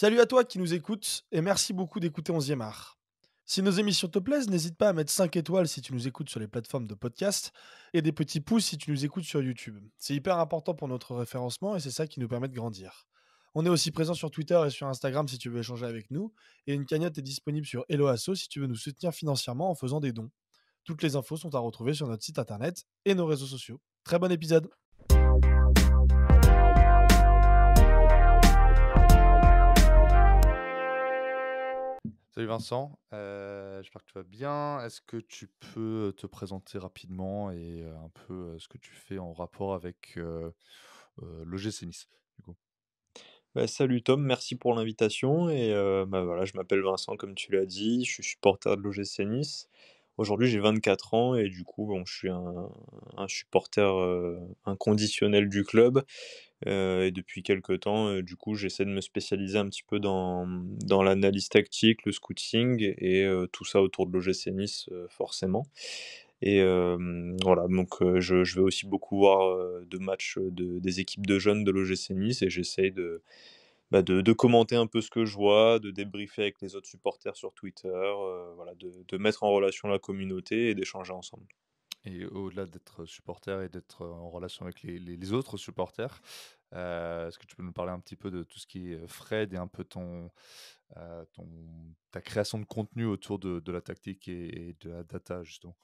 Salut à toi qui nous écoutes et merci beaucoup d'écouter 11e art. Si nos émissions te plaisent, n'hésite pas à mettre 5 étoiles si tu nous écoutes sur les plateformes de podcast et des petits pouces si tu nous écoutes sur YouTube. C'est hyper important pour notre référencement et c'est ça qui nous permet de grandir. On est aussi présent sur Twitter et sur Instagram si tu veux échanger avec nous et une cagnotte est disponible sur Helloasso si tu veux nous soutenir financièrement en faisant des dons. Toutes les infos sont à retrouver sur notre site internet et nos réseaux sociaux. Très bon épisode Salut Vincent, euh, j'espère que tu vas bien. Est-ce que tu peux euh, te présenter rapidement et euh, un peu ce que tu fais en rapport avec euh, Nice, bah, salut Tom, merci pour l'invitation. Et bah, voilà, je m'appelle Vincent, comme tu l'as dit, je suis supporter de l'OGC Nice. Aujourd'hui, j'ai 24 ans et du coup, je suis un, supporter euh, inconditionnel du club. Euh, et depuis quelques temps, euh, du coup, j'essaie de me spécialiser un petit peu dans, l'analyse tactique, le scouting et tout ça autour de l'OGC Nice, forcément. Et voilà, donc je, vais aussi beaucoup voir de matchs de, des équipes de jeunes de l'OGC Nice et j'essaie de, bah, de, commenter un peu ce que je vois, de débriefer avec les autres supporters sur Twitter, euh, voilà, de, mettre en relation la communauté et d'échanger ensemble. Et au-delà d'être supporter et d'être en relation avec les, autres supporters, euh, est-ce que tu peux nous parler un petit peu de tout ce qui est Fred et un peu ton, euh, ta création de contenu autour de, la tactique et, et de la data justement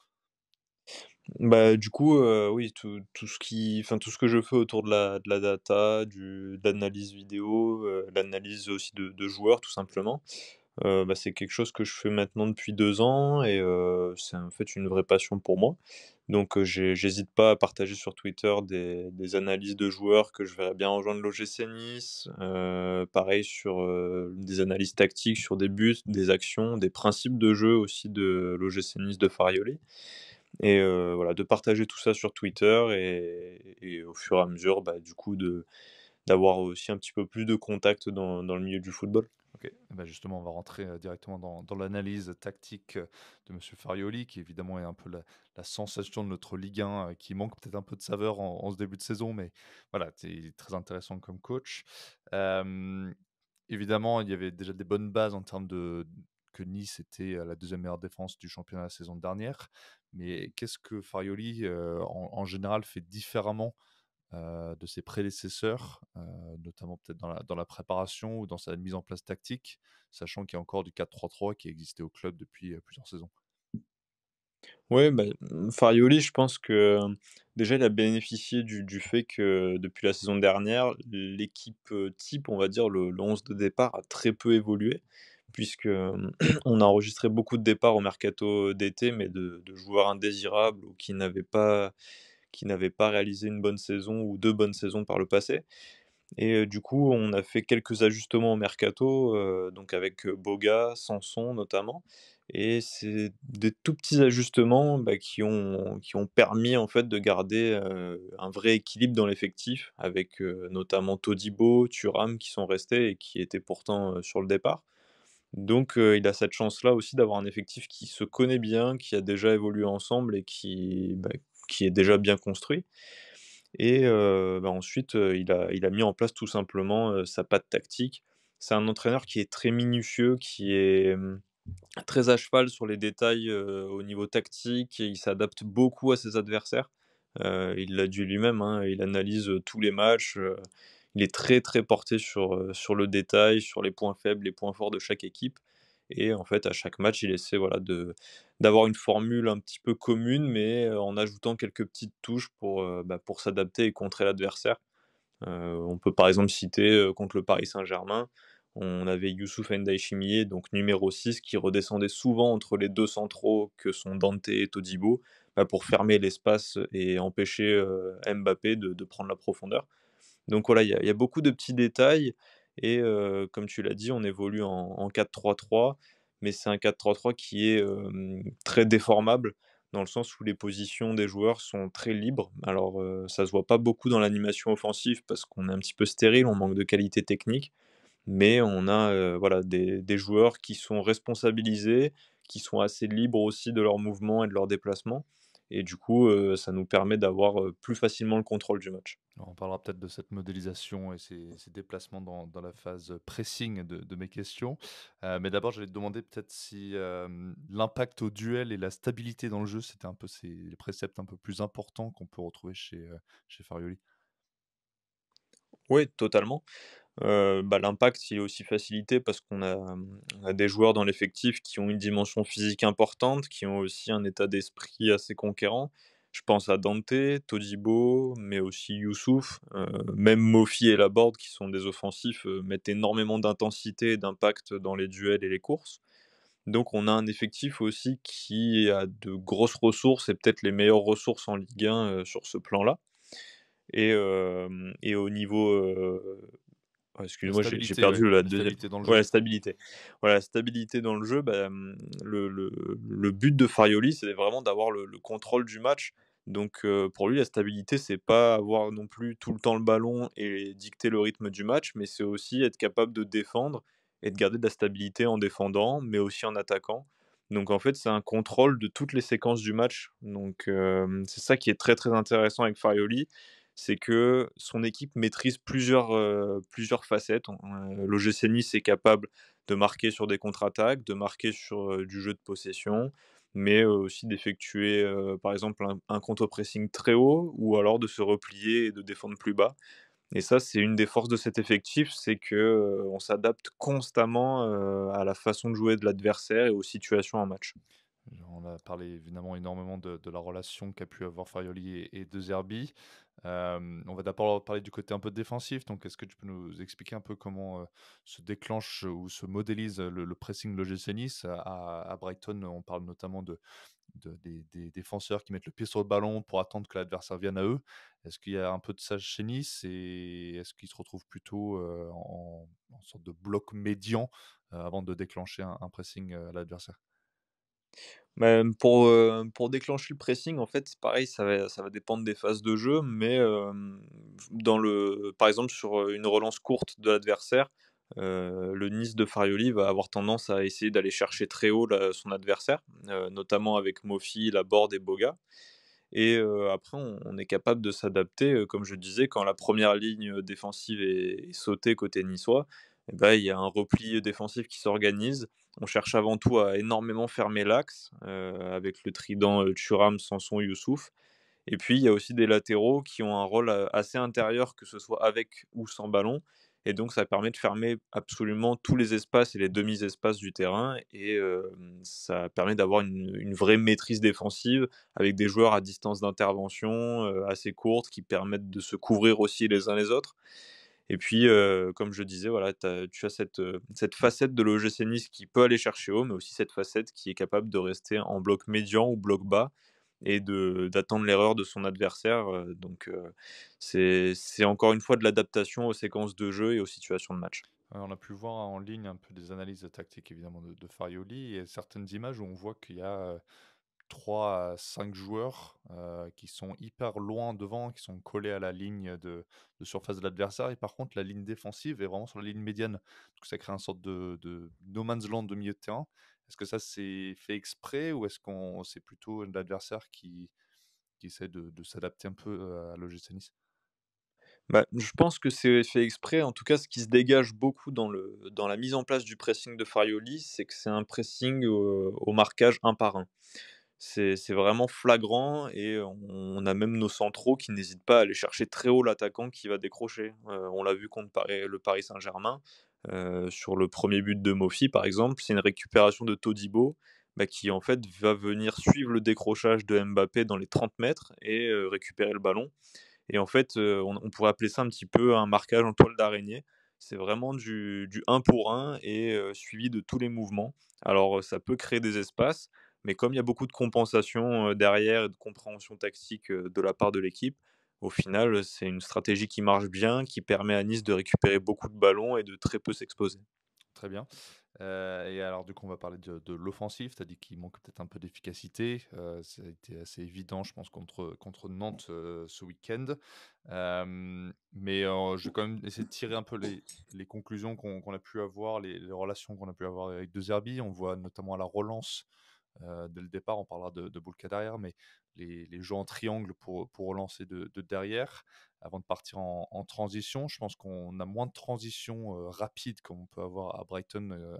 bah, du coup, oui, tout ce qui enfin, tout ce que je fais autour de la data, du de l'analyse vidéo, l'analyse aussi de joueurs tout simplement, bah, c'est quelque chose que je fais maintenant depuis deux ans et c'est en fait une vraie passion pour moi. Donc j'hésite pas à partager sur Twitter des analyses de joueurs que je verrais bien rejoindre l'OGC Nice, pareil sur, des analyses tactiques, sur des buts, des actions, des principes de jeu aussi de l'OGC Nice de Farioli. Et voilà, de partager tout ça sur Twitter et, au fur et à mesure, bah, du coup, de, d'avoir aussi un petit peu plus de contacts dans, dans, le milieu du football. Ok, eh ben, justement, on va rentrer directement dans, dans l'analyse tactique de M. Farioli, qui évidemment est un peu la, sensation de notre Ligue 1, qui manque peut-être un peu de saveur en, en, ce début de saison, mais voilà, c'est très intéressant comme coach. évidemment, il y avait déjà des bonnes bases en termes de, que Nice était la deuxième meilleure défense du championnat la saison dernière. Mais qu'est-ce que Farioli, en, général, fait différemment de ses prédécesseurs, notamment peut-être dans la, préparation ou dans sa mise en place tactique, sachant qu'il y a encore du 4-3-3 qui existait au club depuis plusieurs saisons oui, bah, mmh, Farioli, je pense que mmh, déjà, il a bénéficié du, fait que depuis la saison dernière, l'équipe type, on va dire, le, le, 11 de départ a très peu évolué puisque on a enregistré beaucoup de départs au mercato d'été, mais de, joueurs indésirables ou qui n'avaient pas qui n'avaient pas réalisé une bonne saison ou deux bonnes saisons par le passé. Et du coup, on a fait quelques ajustements au mercato, donc avec Boga, Sanson notamment. Et c'est des tout petits ajustements bah, qui, ont, permis en fait de garder un vrai équilibre dans l'effectif, avec notamment Todibo, Turam qui sont restés et qui étaient pourtant sur le départ. Donc il a cette chance-là aussi d'avoir un effectif qui se connaît bien, qui a déjà évolué ensemble et qui, bah, qui est déjà bien construit. Et bah, ensuite, il a, il a, mis en place tout simplement sa patte tactique. C'est un entraîneur qui est très minutieux, qui est très à cheval sur les détails au niveau tactique, il s'adapte beaucoup à ses adversaires. il l'a dit lui-même, hein, il analyse tous les matchs, il est très très porté sur, sur le détail, sur les points faibles, les points forts de chaque équipe. Et en fait, à chaque match, il essaie voilà, de, d'avoir une formule un petit peu commune, mais en ajoutant quelques petites touches pour, bah, pour s'adapter et contrer l'adversaire. on peut par exemple citer contre le Paris Saint-Germain, on avait Youssouf Ndiaye Chimier, donc numéro 6, qui redescendait souvent entre les deux centraux que sont Dante et Todibo bah, pour fermer l'espace et empêcher Mbappé de, prendre la profondeur. Donc voilà, il y, a, beaucoup de petits détails. Et euh, comme tu l'as dit, on évolue en, 4-3-3, mais c'est un 4-3-3 qui est très déformable dans le sens où les positions des joueurs sont très libres. Alors ça ça se voit pas beaucoup dans l'animation offensive parce qu'on est un petit peu stérile, on manque de qualité technique, mais on a voilà des, des, joueurs qui sont responsabilisés, qui sont assez libres aussi de leurs mouvements et de leurs déplacements. Et du coup, ça nous permet d'avoir plus facilement le contrôle du match. on parlera peut-être de cette modélisation et ces, déplacements dans, la phase pressing de, mes questions. mais d'abord, j'allais te demander peut-être si l'impact au duel et la stabilité dans le jeu, c'était un peu ces, les préceptes un peu plus importants qu'on peut retrouver chez, chez Farioli. Oui, totalement bah, l'impact est aussi facilité parce qu'on mmh, a, des joueurs dans l'effectif qui ont une dimension physique importante, qui ont aussi un état d'esprit assez conquérant. Je pense à Dante, Todibo, mais aussi Youssouf, même Mofi et Laborde qui sont des offensifs, mettent énormément d'intensité et d'impact dans les duels et les courses. Donc on a un effectif aussi qui a de grosses ressources et peut-être les meilleures ressources en Ligue 1 sur ce plan-là. Et, et, au niveau excusez moi j'ai perdu la Stabilité dans le jeu. stabilité. Voilà, stabilité dans le jeu. le, but de Farioli, c'est vraiment d'avoir le, contrôle du match. Donc pour lui, la stabilité, c'est pas avoir non plus tout le temps le ballon et dicter le rythme du match, mais c'est aussi être capable de défendre et de garder de la stabilité en défendant, mais aussi en attaquant. Donc en fait, c'est un contrôle de toutes les séquences du match. Donc c'est ça qui est très très intéressant avec Farioli c'est que son équipe maîtrise plusieurs, facettes. Le Nice est capable de marquer sur des contre-attaques, de marquer sur du jeu de possession, mais aussi d'effectuer par exemple un, contre-pressing très haut ou alors de se replier et de défendre plus bas. Et ça, c'est une des forces de cet effectif, c'est que on s'adapte constamment à la façon de jouer de l'adversaire et aux situations en match. On a parlé évidemment énormément de, la relation qu'a pu avoir Farioli et, De Zerbi. Euh, on va d'abord parler du côté un peu défensif. Donc, est-ce que tu peux nous expliquer un peu comment euh, se déclenche ou se modélise le, pressing de Nice à, Brighton On parle notamment de, des, défenseurs qui mettent le pied sur le ballon pour attendre que l'adversaire vienne à eux. Est-ce qu'il y a un peu de ça chez Nice et est-ce qu'ils se retrouvent plutôt euh, en, sorte de bloc médian avant de déclencher un pressing à l'adversaire pour, euh, pour déclencher le pressing, en fait, c'est pareil, ça va, ça va dépendre des phases de jeu, mais dans le, par exemple, sur une relance courte de l'adversaire, le Nice de Farioli va avoir tendance à essayer d'aller chercher très haut son adversaire, notamment avec Mofi, Laborde et Boga. Et après, on, est capable de s'adapter. Comme je disais, quand la première ligne défensive est, sautée côté niçois, eh ben, il y a un repli défensif qui s'organise on cherche avant tout à énormément fermer l'axe euh, avec le trident Churam, euh, Sanson, Youssouf. Et puis, il y a aussi des latéraux qui ont un rôle euh, assez intérieur, que ce soit avec ou sans ballon. Et donc, ça permet de fermer absolument tous les espaces et les demi-espaces du terrain. Et ça permet d'avoir une, vraie maîtrise défensive avec des joueurs à distance d'intervention assez courte qui permettent de se couvrir aussi les uns les autres. Et puis, comme je disais, voilà, tu as cette, cette facette de l'OGC Nice qui peut aller chercher haut, mais aussi cette facette qui est capable de rester en bloc médian ou bloc bas et d'attendre l'erreur de son adversaire. Donc, c'est encore une fois de l'adaptation aux séquences de jeu et aux situations de match. on a pu voir en ligne un peu des analyses tactiques évidemment de Farioli et certaines images où on voit qu'il y a 3 à 5 joueurs qui sont hyper loin devant, qui sont collés à la ligne de, surface de l'adversaire. Et par contre, la ligne défensive est vraiment sur la ligne médiane. Donc ça crée une sorte de, no man's land de milieu de terrain. Est-ce que ça c'est fait exprès ou est-ce qu'on c'est plutôt l'adversaire qui, qui essaie de, s'adapter un peu à l'OGC bah, je pense que c'est fait exprès. En tout cas, ce qui se dégage beaucoup dans, le, dans la mise en place du pressing de Farioli, c'est que c'est un pressing au, au, marquage un par un c'est vraiment flagrant et on, a même nos centraux qui n'hésitent pas à aller chercher très haut l'attaquant qui va décrocher. Euh, on l'a vu contre le Paris Saint-Germain, euh, sur le premier but de Mofi par exemple, c'est une récupération de Todibo bah, qui en fait va venir suivre le décrochage de Mbappé dans les 30 mètres et euh, récupérer le ballon. Et en fait, on, pourrait appeler ça un petit peu un marquage en toile d'araignée. C'est vraiment du, du, 1 pour 1 et suivi de tous les mouvements. Alors ça peut créer des espaces, mais comme il y a beaucoup de compensation derrière et de compréhension tactique de la part de l'équipe, au final, c'est une stratégie qui marche bien, qui permet à Nice de récupérer beaucoup de ballons et de très peu s'exposer. Très bien. et alors, du coup, on va parler de, l'offensive. cest as dit qu'il manque peut-être un peu d'efficacité. ça a été assez évident, je pense, contre, contre Nantes ce week-end. mais je vais quand même essayer de tirer un peu les, conclusions qu'on a pu avoir, les, relations qu'on a pu avoir avec Deux Zerbi. On voit notamment à la relance euh, dès le départ, on parlera de, de Boulka derrière, mais les, les, jeux en triangle pour, relancer de, derrière avant de partir en, transition. Je pense qu'on a moins de transition euh, rapides qu'on peut avoir à Brighton, euh,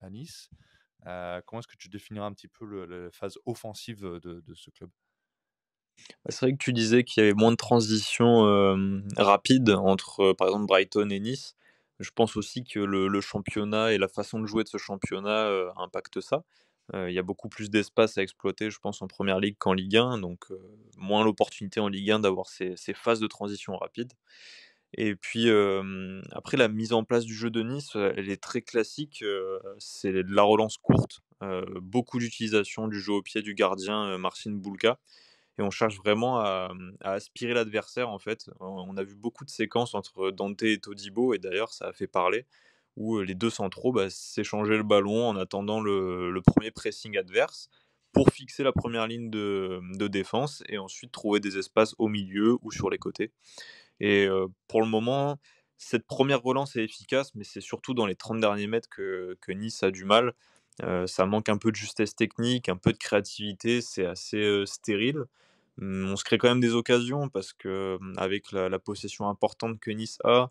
à Nice. comment est-ce que tu définiras un petit peu la phase offensive de, ce club bah, c'est vrai que tu disais qu'il y avait moins de transition rapides entre, par exemple, Brighton et Nice. Je pense aussi que le, le, championnat et la façon de jouer de ce championnat impactent ça il y a beaucoup plus d'espace à exploiter, je pense, en première ligue qu'en Ligue 1, donc moins l'opportunité en Ligue 1 d'avoir ces, phases de transition rapides. Et puis après la mise en place du jeu de Nice, elle est très classique. c'est de la relance courte, beaucoup d'utilisation du jeu au pied du gardien Marcin Boulka, et on cherche vraiment à aspirer l'adversaire en fait. On a vu beaucoup de séquences entre Dante et Todibo, et d'ailleurs ça a fait parler où les deux centraux bah, s'échangeaient le ballon en attendant le, premier pressing adverse pour fixer la première ligne mmh, de, défense et ensuite trouver des espaces au milieu ou sur les côtés. Et pour le moment, cette première relance est efficace, mais c'est surtout dans les 30 derniers mètres que, Nice a du mal. ça manque un peu de justesse technique, un peu de créativité, c'est assez stérile. Mmh, on se crée quand même des occasions parce que mmh, avec la possession importante que Nice a,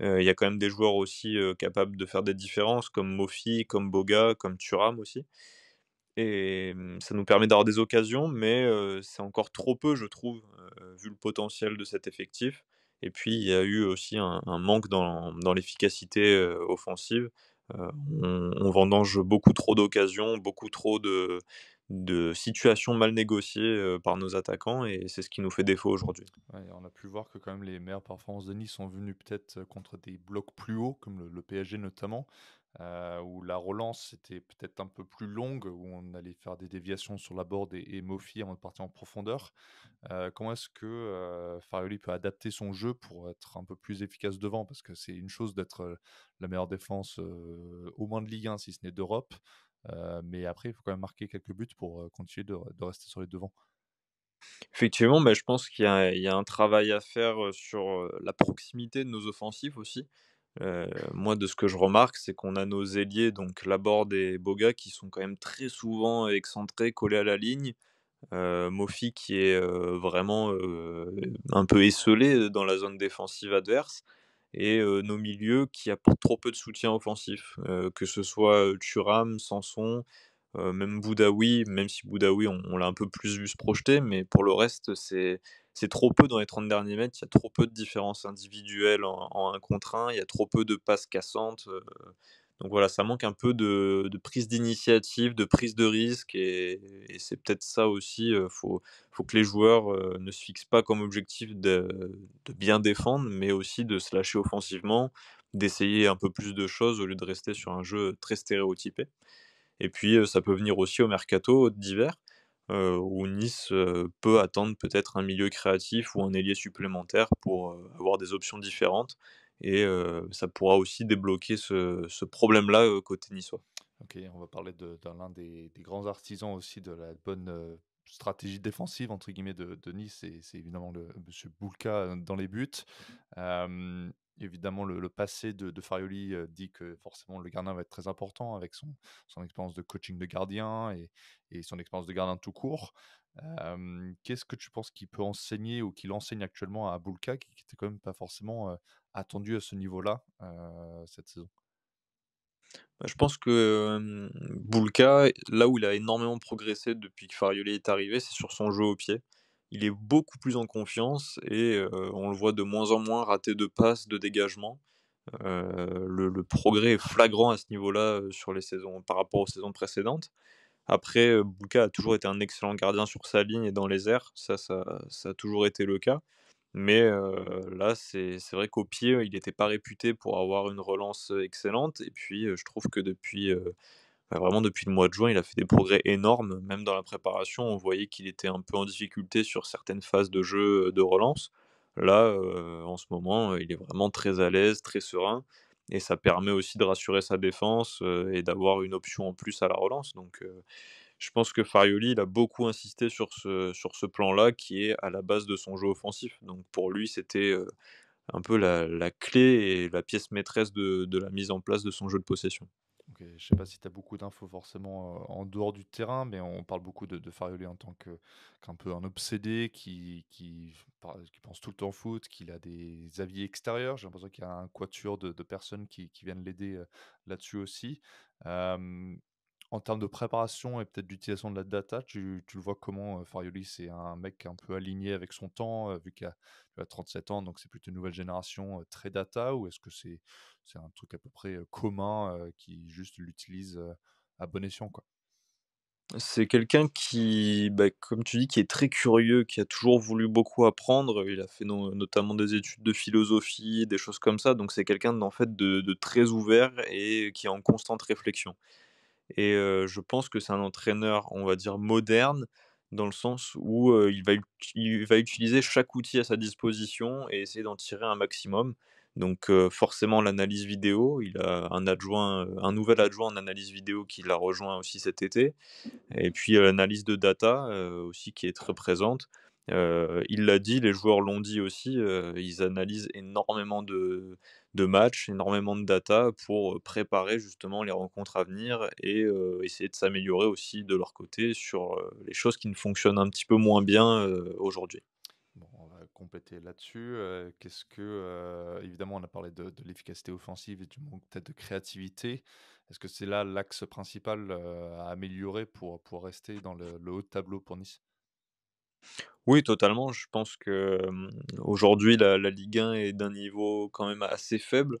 euh, il y a quand même des joueurs aussi capables de faire des différences, comme Mofi, comme Boga, comme Turam aussi. Et mmh, ça nous permet d'avoir des occasions, mais c'est encore trop peu, je trouve, vu le potentiel de cet effectif. Et puis, il y a eu aussi un, manque dans, l'efficacité offensive. on, vendange beaucoup trop d'occasions, beaucoup trop de, de situations mal négociées par nos attaquants et c'est ce qui nous fait défaut aujourd'hui. on a pu voir que quand même les meilleures performances de Nice sont venues peut-être contre des blocs plus hauts, comme le, PSG notamment, où la relance était peut-être un peu plus longue, où on allait faire des déviations sur la board et, et Mofi avant de partir en profondeur. comment est-ce que Farioli peut adapter son jeu pour être un peu plus efficace devant Parce que c'est une chose d'être la meilleure défense au moins de Ligue 1, si ce n'est d'Europe. Euh, mais après, il faut quand même marquer quelques buts pour euh, continuer de, rester sur les devants. Effectivement, mais bah, je pense qu'il y, a un travail à faire euh, sur la proximité de nos offensifs aussi. moi, de ce que je remarque, c'est qu'on a nos ailiers, donc Laborde et Boga, qui sont quand même très souvent excentrés, collés à la ligne. Euh, qui est vraiment un peu esselé dans la zone défensive adverse et nos milieux qui apportent trop peu de soutien offensif, que ce soit Thuram, Sanson, même Boudaoui, même si Boudaoui on, l'a un peu plus vu se projeter, mais pour le reste c'est trop peu dans les 30 derniers mètres, il y a trop peu de différences individuelles en, en, 1 contre 1, il y a trop peu de passes cassantes, donc voilà, ça manque un peu de, prise d'initiative, de prise de risque, et, c'est peut-être ça aussi. Il faut, que les joueurs ne se fixent pas comme objectif de, bien défendre, mais aussi de se lâcher offensivement, d'essayer un peu plus de choses au lieu de rester sur un jeu très stéréotypé. Et puis ça peut venir aussi au mercato d'hiver, où Nice peut attendre peut-être un milieu créatif ou un ailier supplémentaire pour avoir des options différentes et ça pourra aussi débloquer ce, problème-là côté niçois. Ok, on va parler de, l'un des, grands artisans aussi de la bonne stratégie défensive entre guillemets de, Nice, et c'est évidemment le, Monsieur Boulka dans les buts. Euh, évidemment, le, passé de, Farioli euh, dit que forcément le gardien va être très important avec son, expérience de coaching de gardien et, son expérience de gardien tout court. Euh, qu'est-ce que tu penses qu'il peut enseigner ou qu'il enseigne actuellement à Boulka, qui n'était quand même pas forcément euh, attendu à ce niveau-là cette saison bah, je pense que Boulka, là où il a énormément progressé depuis que Farioli est arrivé, c'est sur son jeu au pied il est beaucoup plus en confiance et on le voit de moins en moins rater de passes, de dégagements. le, progrès est flagrant à ce niveau-là sur les saisons par rapport aux saisons précédentes. Après, Bouka a toujours été un excellent gardien sur sa ligne et dans les airs, ça, ça, a toujours été le cas. Mais là, c'est vrai qu'au pied, il n'était pas réputé pour avoir une relance excellente. Et puis, je trouve que depuis bah, vraiment depuis le mois de juin, il a fait des progrès énormes. Même dans la préparation, on voyait qu'il était un peu en difficulté sur certaines phases de jeu de relance. Là, en ce moment, il est vraiment très à l'aise, très serein. Et ça permet aussi de rassurer sa défense et d'avoir une option en plus à la relance. Donc, je pense que Farioli, il a beaucoup insisté sur ce, sur ce plan-là qui est à la base de son jeu offensif. Donc, pour lui, c'était un peu la, clé et la pièce maîtresse de la mise en place de son jeu de possession. Euh, je ne sais pas si tu as beaucoup d'infos forcément en dehors du terrain, mais on parle beaucoup de, de Farioli en tant qu'un peu un obsédé qui, pense tout le temps au foot, qu'il a des avis extérieurs. J'ai l'impression qu'il y a un quatuor de, personnes qui, viennent l'aider là-dessus aussi. En termes de préparation et peut-être d'utilisation de la data, tu, le vois comment euh, Farioli, c'est un mec un peu aligné avec son temps, euh, vu qu'il a, 37 ans, donc c'est plutôt une nouvelle génération euh, très data, ou est-ce que c'est un truc à peu près commun qui juste l'utilise à bon escient quoi c'est quelqu'un qui, bah, comme tu dis, qui est très curieux, qui a toujours voulu beaucoup apprendre. Il a fait notamment des études de philosophie, des choses comme ça. Donc c'est quelqu'un en fait de, de, très ouvert et qui est en constante réflexion. Et je pense que c'est un entraîneur, on va dire, moderne, dans le sens où il, va, il utiliser chaque outil à sa disposition et essayer d'en tirer un maximum. Donc forcément l'analyse vidéo, il a un adjoint, un nouvel adjoint en analyse vidéo qui l'a rejoint aussi cet été, et puis l'analyse de data aussi qui est très présente il l'a dit, les joueurs l'ont dit aussi, ils analysent énormément de, matchs, énormément de data pour préparer justement les rencontres à venir et essayer de s'améliorer aussi de leur côté sur les choses qui ne fonctionnent un petit peu moins bien aujourd'hui. Bon, on va compléter là-dessus. Qu'est-ce que, évidemment, on a parlé de, l'efficacité offensive et du manque peut-être de créativité. Est-ce que c'est là l'axe principal à améliorer pour, rester dans le, le haut de tableau pour Nice oui, totalement. Je pense que, aujourd'hui, la Ligue 1 est d'un niveau quand même assez faible.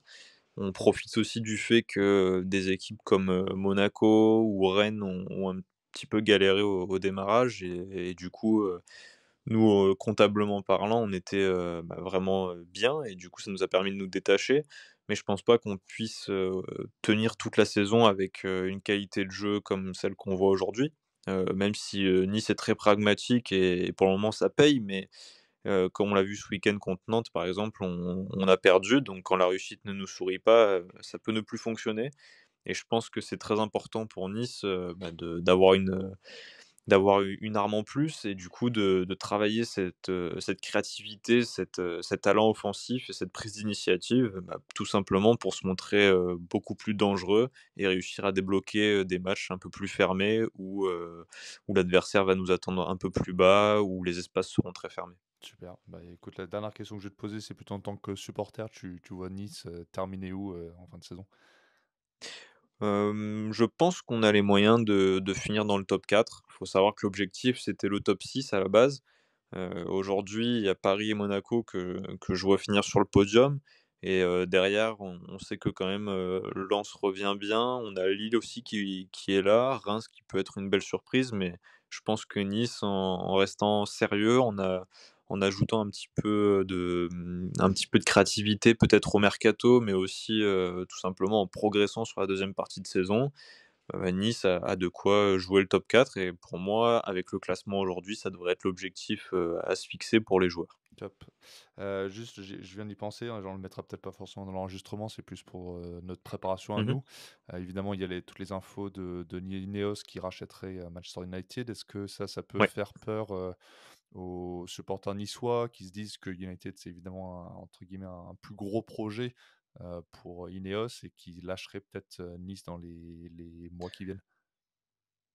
On profite aussi du fait que des équipes comme, Monaco ou Rennes ont un petit peu galéré au démarrage et du coup, nous, comptablement parlant, on était, bah, vraiment, bien et du coup, ça nous a permis de nous détacher. Mais je pense pas qu'on puisse, tenir toute la saison avec, une qualité de jeu comme celle qu'on voit aujourd'hui. Euh, même si euh, Nice est très pragmatique et, pour le moment ça paye, mais euh, comme on l'a vu ce week-end contre Nantes par exemple, on, a perdu, donc quand la réussite ne nous sourit pas, ça peut ne plus fonctionner. Et je pense que c'est très important pour Nice bah, d'avoir une, d'avoir une arme en plus et du coup de, travailler cette, euh, cette créativité, cette, euh, cet talent offensif et cette prise d'initiative, euh, bah, tout simplement pour se montrer beaucoup plus dangereux et réussir à débloquer des matchs un peu plus fermés où, où l'adversaire va nous attendre un peu plus bas, où les espaces seront très fermés. Super. Bah, écoute, la dernière question que je vais te poser, c'est plutôt en tant que supporter, tu, tu vois Nice terminer où en fin de saison je pense qu'on a les moyens de, de finir dans le top 4. Il faut savoir que l'objectif, c'était le top 6 à la base. Aujourd'hui, il y a Paris et Monaco que, que, je vois finir sur le podium. Et derrière, on, sait que quand même, Lens revient bien. On a Lille aussi qui, qui, est là. Reims qui peut être une belle surprise. Mais je pense que Nice, en restant sérieux, on a, en ajoutant un petit peu de, mmh, un petit peu de créativité peut-être au mercato, mais aussi tout simplement en progressant sur la deuxième partie de saison. Bah, nice a, de quoi jouer le top 4 et pour moi, avec le classement aujourd'hui, ça devrait être l'objectif à se fixer pour les joueurs. Top. juste, je viens d'y penser, on hein, le mettra peut-être pas forcément dans l'enregistrement, c'est plus pour notre préparation à mmh nous. évidemment, il y a toutes les infos de, de Neos qui rachèterait Manchester United. Est-ce que ça, ça peut faire peur aux supporters niçois qui se disent que United c'est évidemment un, entre guillemets un, plus gros projet pour Ineos et qui lâcherait peut-être Nice dans les, mois qui viennent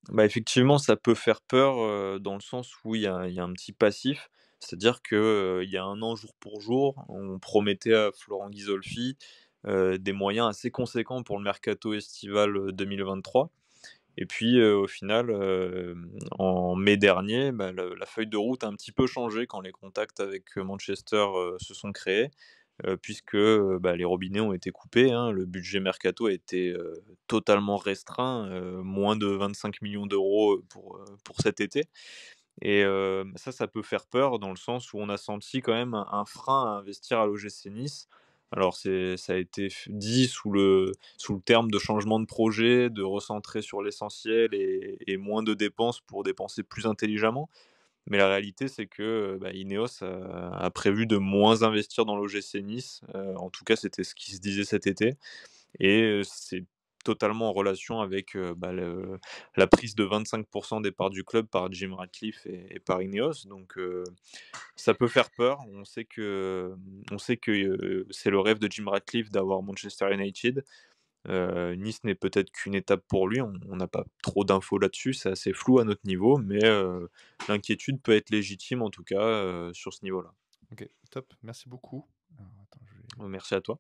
bah, Effectivement, ça peut faire peur dans le sens où il y, a, un petit passif. C'est-à-dire qu'il il y a un an, jour pour jour, on promettait à Florent Ghisolfi des moyens assez conséquents pour le mercato estival 2023. Et puis au final, en mai dernier, bah, la, feuille de route a un petit peu changé quand les contacts avec Manchester se sont créés, puisque bah, les robinets ont été coupés, hein. le budget mercato a été totalement restreint, moins de 25 millions d'euros pour, pour cet été. Et ça, ça peut faire peur dans le sens où on a senti quand même un frein à investir à l'OGC Nice alors c'est, ça a été dit sous le, sous le terme de changement de projet, de recentrer sur l'essentiel et, moins de dépenses pour dépenser plus intelligemment. Mais la réalité, c'est que bah, Ineos a, prévu de moins investir dans l'OGC Nice. Euh, en tout cas, c'était ce qui se disait cet été. Et euh, c'est totalement en relation avec bah, la prise de 25% des parts du club par Jim Ratcliffe et, par Ineos. Donc ça peut faire peur. On sait que, on sait que c'est le rêve de Jim Ratcliffe d'avoir Manchester United. nice n'est peut-être qu'une étape pour lui. On n'a pas trop d'infos là-dessus. C'est assez flou à notre niveau, mais l'inquiétude peut être légitime en tout cas sur ce niveau-là. Ok, top. Merci beaucoup. Merci à toi.